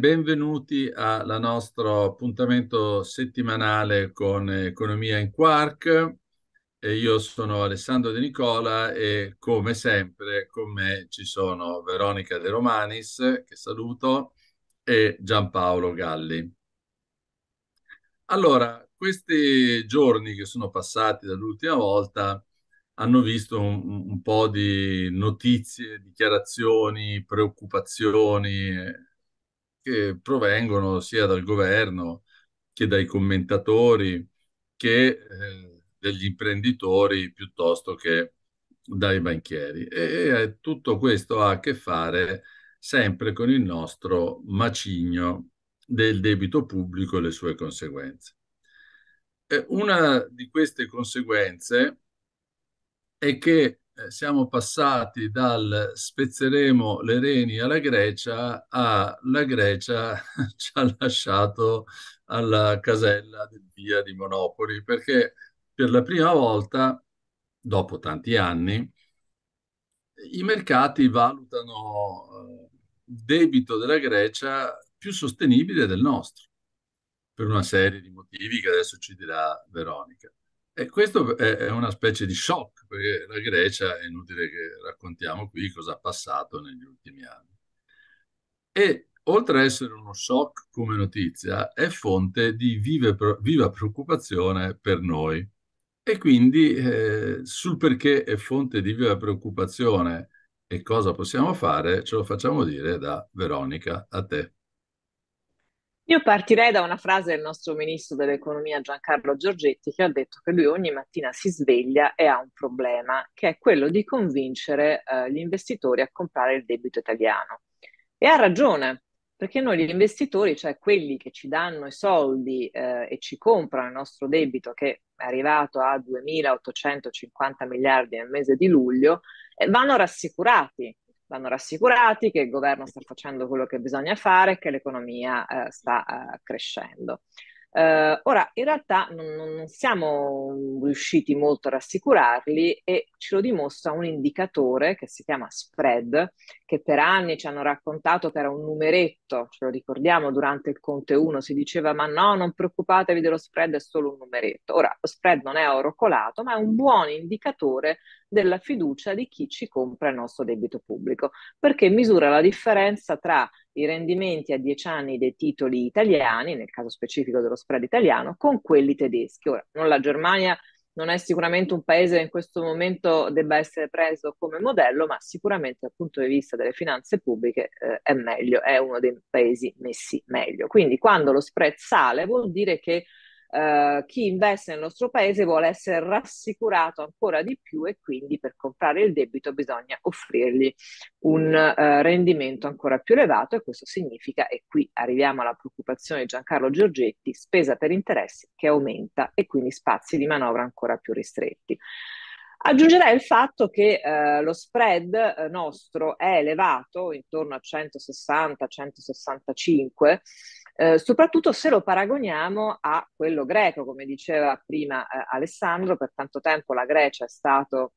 Benvenuti al nostro appuntamento settimanale con Economia in Quark. E io sono Alessandro De Nicola e come sempre con me ci sono Veronica De Romanis, che saluto, e Giampaolo Galli. Allora, questi giorni che sono passati dall'ultima volta hanno visto un, un po' di notizie, dichiarazioni, preoccupazioni che provengono sia dal governo che dai commentatori che eh, dagli imprenditori piuttosto che dai banchieri. E, e tutto questo ha a che fare sempre con il nostro macigno del debito pubblico e le sue conseguenze. Eh, una di queste conseguenze è che eh, siamo passati dal spezzeremo le reni alla Grecia a la Grecia ci ha lasciato alla casella del via di Monopoli, perché per la prima volta, dopo tanti anni, i mercati valutano eh, il debito della Grecia più sostenibile del nostro, per una serie di motivi che adesso ci dirà Veronica. E questo è una specie di shock, perché la Grecia è inutile che raccontiamo qui cosa ha passato negli ultimi anni. E oltre a essere uno shock come notizia, è fonte di vive, viva preoccupazione per noi. E quindi eh, sul perché è fonte di viva preoccupazione e cosa possiamo fare, ce lo facciamo dire da Veronica a te. Io partirei da una frase del nostro ministro dell'economia Giancarlo Giorgetti che ha detto che lui ogni mattina si sveglia e ha un problema, che è quello di convincere eh, gli investitori a comprare il debito italiano. E ha ragione, perché noi gli investitori, cioè quelli che ci danno i soldi eh, e ci comprano il nostro debito che è arrivato a 2.850 miliardi nel mese di luglio, eh, vanno rassicurati vanno rassicurati che il governo sta facendo quello che bisogna fare, che l'economia eh, sta eh, crescendo. Eh, ora, in realtà non, non, siamo riusciti molto a rassicurarli e ce lo dimostra un indicatore che si chiama spread, che per anni ci hanno raccontato che era un numeretto, ce lo ricordiamo durante il Conte 1 si diceva ma no, non preoccupatevi dello spread, è solo un numeretto. Ora, lo spread non è oro colato, ma è un buon indicatore della fiducia di chi ci compra il nostro debito pubblico, perché misura la differenza tra i rendimenti a 10 anni dei titoli italiani, nel caso specifico dello spread italiano, con quelli tedeschi. Ora, non la Germania non è sicuramente un paese che in questo momento debba essere preso come modello, ma sicuramente dal punto di vista delle finanze pubbliche eh, è meglio, è uno dei paesi messi meglio. Quindi quando lo spread sale vuol dire che eh, chi investe nel nostro paese vuole essere rassicurato ancora di più e quindi per comprare il debito bisogna offrirgli un eh, rendimento ancora più elevato e questo significa, e qui arriviamo alla preoccupazione di Giancarlo Giorgetti, spesa per interessi che aumenta e quindi spazi di manovra ancora più ristretti. Aggiungerei il fatto che eh, lo spread eh, nostro è elevato intorno a 160-165 eh, soprattutto se lo paragoniamo a quello greco, come diceva prima eh, Alessandro, per tanto tempo la Grecia è stato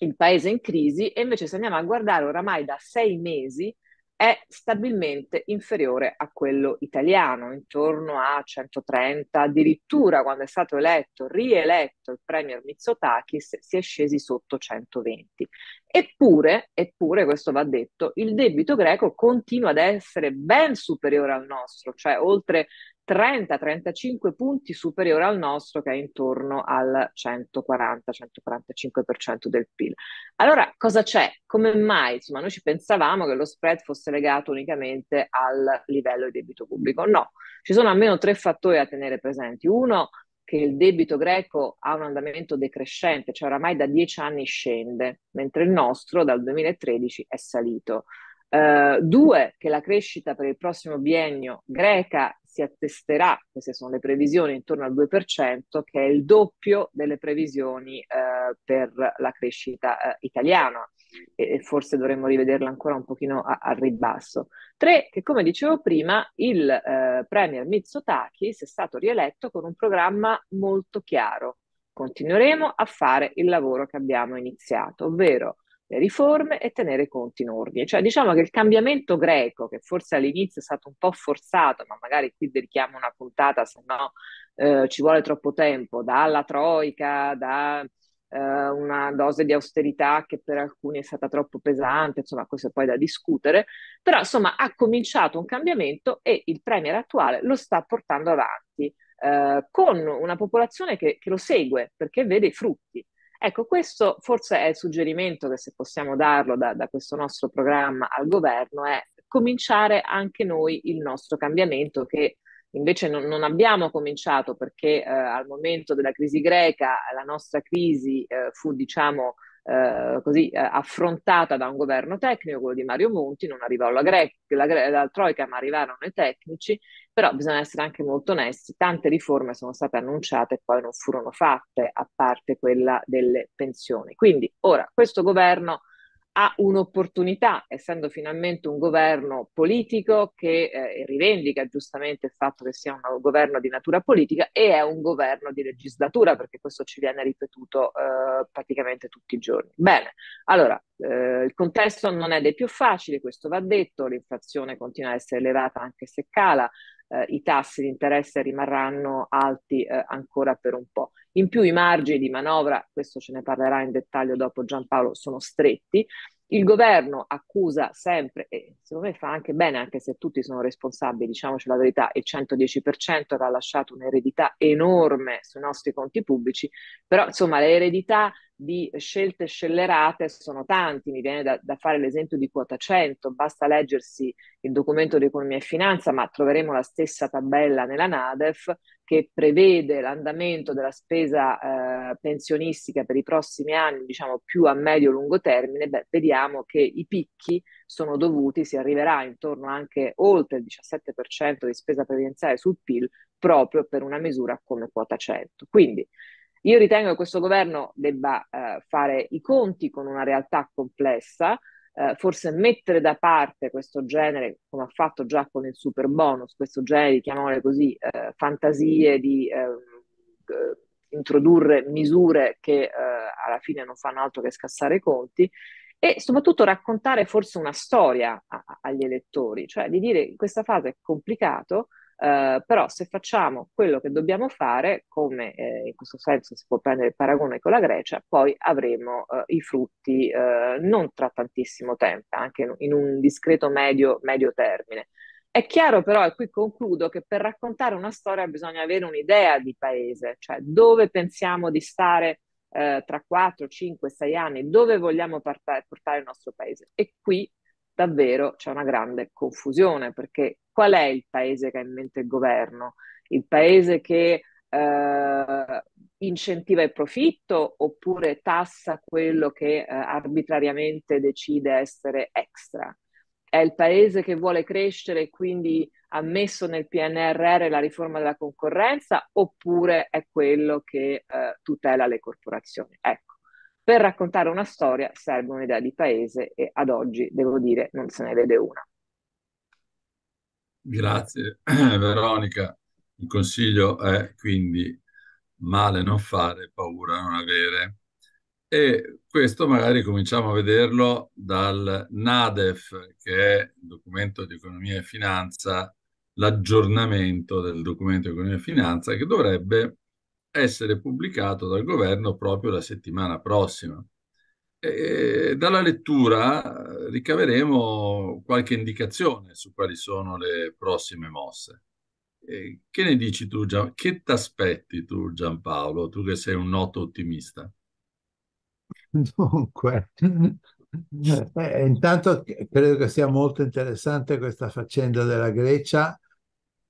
il paese in crisi e invece se andiamo a guardare oramai da sei mesi è stabilmente inferiore a quello italiano, intorno a 130, addirittura quando è stato eletto, rieletto il premier Mitsotakis, si è scesi sotto 120. Eppure, eppure, questo va detto, il debito greco continua ad essere ben superiore al nostro, cioè oltre 30-35 punti superiore al nostro che è intorno al 140-145% del PIL. Allora, cosa c'è? Come mai? Insomma, noi ci pensavamo che lo spread fosse legato unicamente al livello di debito pubblico. No, ci sono almeno tre fattori a tenere presenti. Uno, che il debito greco ha un andamento decrescente, cioè oramai da dieci anni scende, mentre il nostro dal 2013 è salito. Eh, due, che la crescita per il prossimo biennio greca si attesterà, queste sono le previsioni, intorno al 2%, che è il doppio delle previsioni uh, per la crescita uh, italiana e, forse dovremmo rivederla ancora un pochino a, al ribasso. Tre, che come dicevo prima, il premier Mitsotakis è stato rieletto con un programma molto chiaro. Continueremo a fare il lavoro che abbiamo iniziato, ovvero le riforme e tenere i conti in ordine. Cioè diciamo che il cambiamento greco, che forse all'inizio è stato un po' forzato, ma magari qui dedichiamo una puntata, se no eh, ci vuole troppo tempo, dalla troica, da eh, una dose di austerità che per alcuni è stata troppo pesante, insomma questo è poi da discutere, però insomma ha cominciato un cambiamento e il Premier attuale lo sta portando avanti eh, con una popolazione che, che, lo segue perché vede i frutti. Ecco, questo forse è il suggerimento che se possiamo darlo da, da questo nostro programma al governo, è cominciare anche noi il nostro cambiamento che Invece non, non, abbiamo cominciato perché eh, al momento della crisi greca la nostra crisi eh, fu, diciamo, eh, così eh, affrontata da un governo tecnico, quello di Mario Monti, non arrivò la, gre- la, gre- la Troica, ma arrivarono i tecnici, però bisogna essere anche molto onesti, tante riforme sono state annunciate e poi non furono fatte, a parte quella delle pensioni. Quindi ora questo governo ha un'opportunità, essendo finalmente un governo politico che eh, rivendica giustamente il fatto che sia un governo di natura politica e è un governo di legislatura, perché questo ci viene ripetuto eh, praticamente tutti i giorni. Bene, allora, eh, il contesto non è dei più facili, questo va detto, l'inflazione continua a essere elevata anche se cala, eh, i tassi di interesse rimarranno alti eh, ancora per un po'. In più i margini di manovra, questo ce ne parlerà in dettaglio dopo Giampaolo, sono stretti. Il governo accusa sempre, e secondo me fa anche bene, anche se tutti sono responsabili, diciamoci la verità, il 110% ha lasciato un'eredità enorme sui nostri conti pubblici, però insomma l'eredità di scelte scellerate sono tanti, mi viene da, da, fare l'esempio di quota 100, basta leggersi il documento di economia e finanza, ma troveremo la stessa tabella nella Nadef che prevede l'andamento della spesa eh, pensionistica per i prossimi anni, diciamo più a medio-lungo termine, beh, vediamo che i picchi sono dovuti, si arriverà intorno anche oltre il 17% di spesa previdenziale sul PIL proprio per una misura come quota 100. Quindi, io ritengo che questo governo debba eh, fare i conti con una realtà complessa, eh, forse mettere da parte questo genere, come ha fatto già con il super bonus, questo genere, chiamiamole così, eh, fantasie di ehm, introdurre misure che eh, alla fine non fanno altro che scassare i conti e soprattutto raccontare forse una storia a, agli elettori, cioè di dire in questa fase è complicato, Uh, però se facciamo quello che dobbiamo fare, come eh, in questo senso si può prendere il paragone con la Grecia, poi avremo uh, i frutti uh, non tra tantissimo tempo, anche in un discreto medio, medio termine. È chiaro però, e qui concludo, che per raccontare una storia bisogna avere un'idea di paese, cioè dove pensiamo di stare tra 4, 5, 6 anni, dove vogliamo portare il nostro paese. E qui davvero c'è una grande confusione, perché qual è il paese che ha in mente il governo? Il paese che eh, incentiva il profitto oppure tassa quello che eh, arbitrariamente decide essere extra? È il paese che vuole crescere e quindi ha messo nel PNRR la riforma della concorrenza oppure è quello che eh, tutela le corporazioni? Ecco per raccontare una storia serve un'idea di paese e ad oggi, devo dire, non se ne vede una. Grazie Veronica. Il consiglio è quindi male non fare, paura non avere. E questo magari cominciamo a vederlo dal NADEF, che è il documento di economia e finanza, l'aggiornamento del documento di economia e finanza, che dovrebbe essere pubblicato dal governo proprio la settimana prossima. E dalla lettura eh, ricaveremo qualche indicazione su quali sono le prossime mosse. E che ne dici tu, Gian... che ti aspetti tu Giampaolo, tu che sei un noto ottimista? Dunque, eh, eh, intanto credo che sia molto interessante questa faccenda della Grecia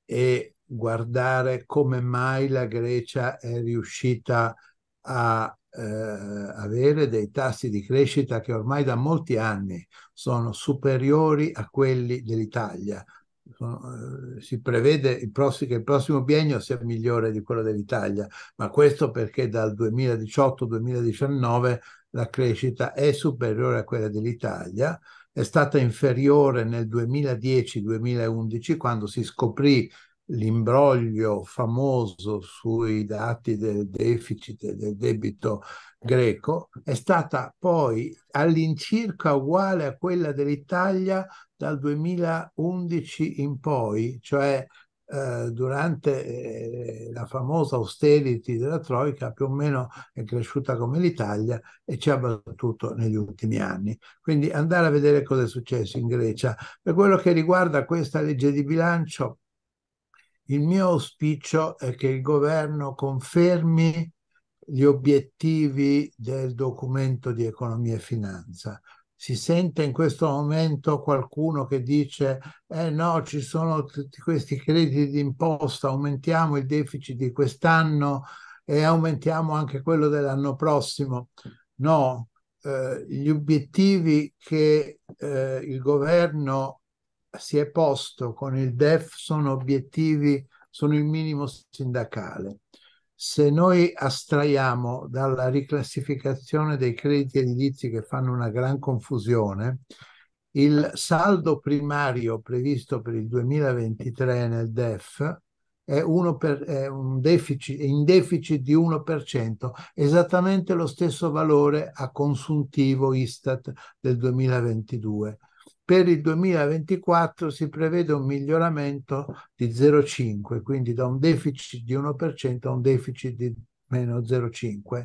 e guardare come mai la Grecia è riuscita a eh, avere dei tassi di crescita che ormai da molti anni sono superiori a quelli dell'Italia. Sono, eh, si prevede il prossimo, che il prossimo biennio sia migliore di quello dell'Italia, ma questo perché dal 2018-2019 la crescita è superiore a quella dell'Italia, è stata inferiore nel 2010-2011 quando si scoprì l'imbroglio famoso sui dati del deficit e del debito greco è stata poi all'incirca uguale a quella dell'Italia dal 2011 in poi, cioè eh, durante eh, la famosa austerity della Troica più o meno è cresciuta come l'Italia e ci ha battuto negli ultimi anni. Quindi andare a vedere cosa è successo in Grecia. Per quello che riguarda questa legge di bilancio, il mio auspicio è che il governo confermi gli obiettivi del documento di economia e finanza. Si sente in questo momento qualcuno che dice, eh no, ci sono tutti questi crediti d'imposta, aumentiamo il deficit di quest'anno e aumentiamo anche quello dell'anno prossimo. No, eh, gli obiettivi che eh, il governo si è posto con il DEF sono obiettivi, sono il minimo sindacale. Se noi astraiamo dalla riclassificazione dei crediti edilizi che fanno una gran confusione, il saldo primario previsto per il 2023 nel DEF è, per, è deficit, in deficit di 1%, esattamente lo stesso valore a consuntivo Istat del 2022. Per il 2024 si prevede un miglioramento di 0,5, quindi da un deficit di 1% a un deficit di meno 0,5,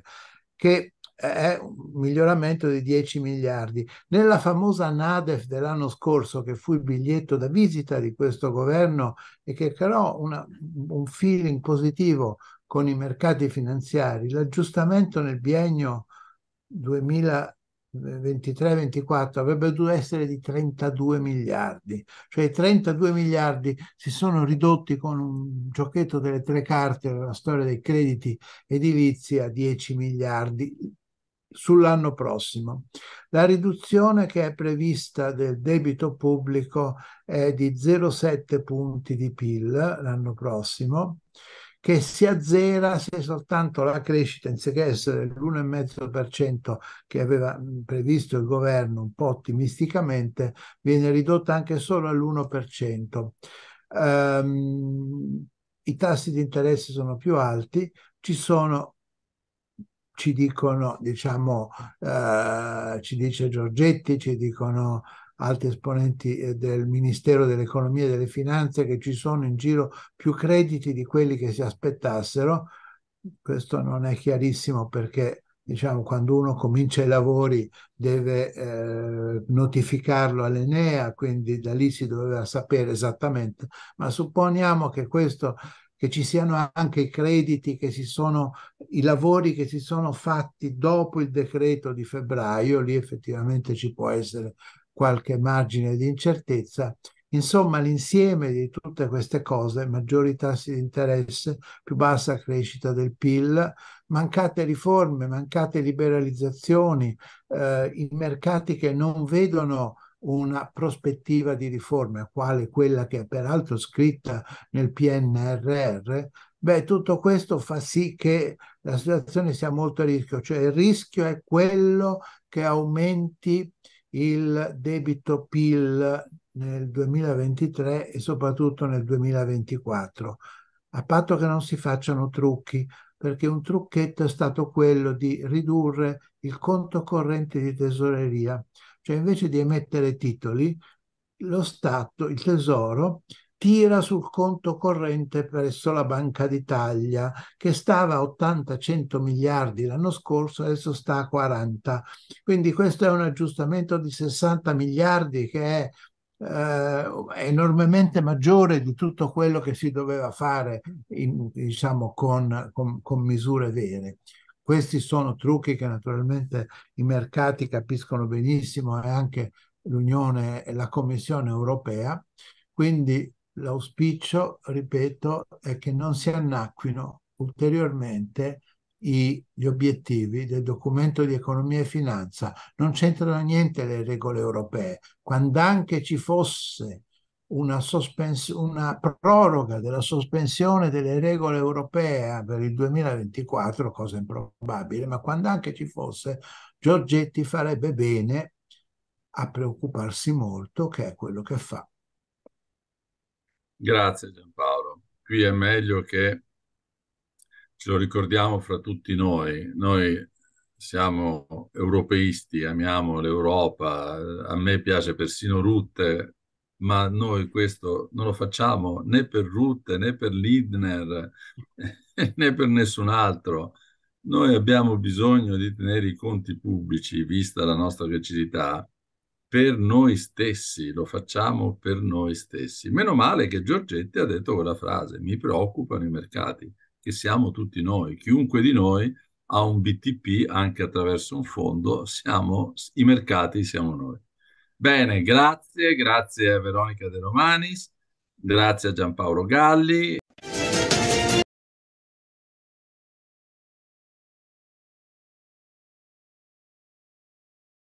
che è un miglioramento di 10 miliardi. Nella famosa NADEF dell'anno scorso, che fu il biglietto da visita di questo governo e che creò una, un feeling positivo con i mercati finanziari, l'aggiustamento nel biennio 2000 23-24 avrebbe dovuto essere di 32 miliardi, cioè i 32 miliardi si sono ridotti con un giochetto delle tre carte nella storia dei crediti edilizi a 10 miliardi sull'anno prossimo. La riduzione che è prevista del debito pubblico è di 0,7 punti di PIL l'anno prossimo che si azzera se soltanto la crescita, anziché essere l'1,5% che aveva previsto il governo un po' ottimisticamente, viene ridotta anche solo all'1%. Um, ehm, I tassi di interesse sono più alti, ci sono ci dicono, diciamo, eh, ci dice Giorgetti, ci dicono altri esponenti eh, del Ministero dell'Economia e delle Finanze che ci sono in giro più crediti di quelli che si aspettassero. Questo non è chiarissimo perché diciamo, quando uno comincia i lavori deve eh, notificarlo all'Enea, quindi da lì si doveva sapere esattamente, ma supponiamo che questo che ci siano anche i crediti che si sono, i lavori che si sono fatti dopo il decreto di febbraio, lì effettivamente ci può essere qualche margine di incertezza. Insomma, l'insieme di tutte queste cose, maggiori tassi di interesse, più bassa crescita del PIL, mancate riforme, mancate liberalizzazioni, eh, i mercati che non vedono una prospettiva di riforme, quale quella che è peraltro scritta nel PNRR, beh, tutto questo fa sì che la situazione sia molto a rischio, cioè il rischio è quello che aumenti il debito PIL nel 2023 e soprattutto nel 2024, a patto che non si facciano trucchi, perché un trucchetto è stato quello di ridurre il conto corrente di tesoreria, cioè invece di emettere titoli, lo Stato, il Tesoro, tira sul conto corrente presso la Banca d'Italia, che stava a 80-100 miliardi l'anno scorso, adesso sta a 40. Quindi questo è un aggiustamento di 60 miliardi che è eh, enormemente maggiore di tutto quello che si doveva fare in, diciamo, con, con, con misure vere. Questi sono trucchi che naturalmente i mercati capiscono benissimo e anche l'Unione e la Commissione europea. Quindi l'auspicio, ripeto, è che non si annacquino ulteriormente i, gli obiettivi del documento di economia e finanza. Non c'entrano niente le regole europee. Quando anche ci fosse una, sospens- una proroga della sospensione delle regole europee per il 2024, cosa improbabile, ma quando anche ci fosse, Giorgetti farebbe bene a preoccuparsi molto, che è quello che fa. Grazie Giampaolo. Qui è meglio che ce lo ricordiamo fra tutti noi. Noi siamo europeisti, amiamo l'Europa, a me piace persino Rutte, ma noi questo non lo facciamo né per Rutte, né per Lidner, né per nessun altro. Noi abbiamo bisogno di tenere i conti pubblici, vista la nostra rigidità, per noi stessi, lo facciamo per noi stessi. Meno male che Giorgetti ha detto quella frase, mi preoccupano i mercati, che siamo tutti noi, chiunque di noi ha un BTP anche attraverso un fondo, siamo, i mercati siamo noi. Bene, grazie, grazie a Veronica De Romanis, grazie a Giampaolo Galli.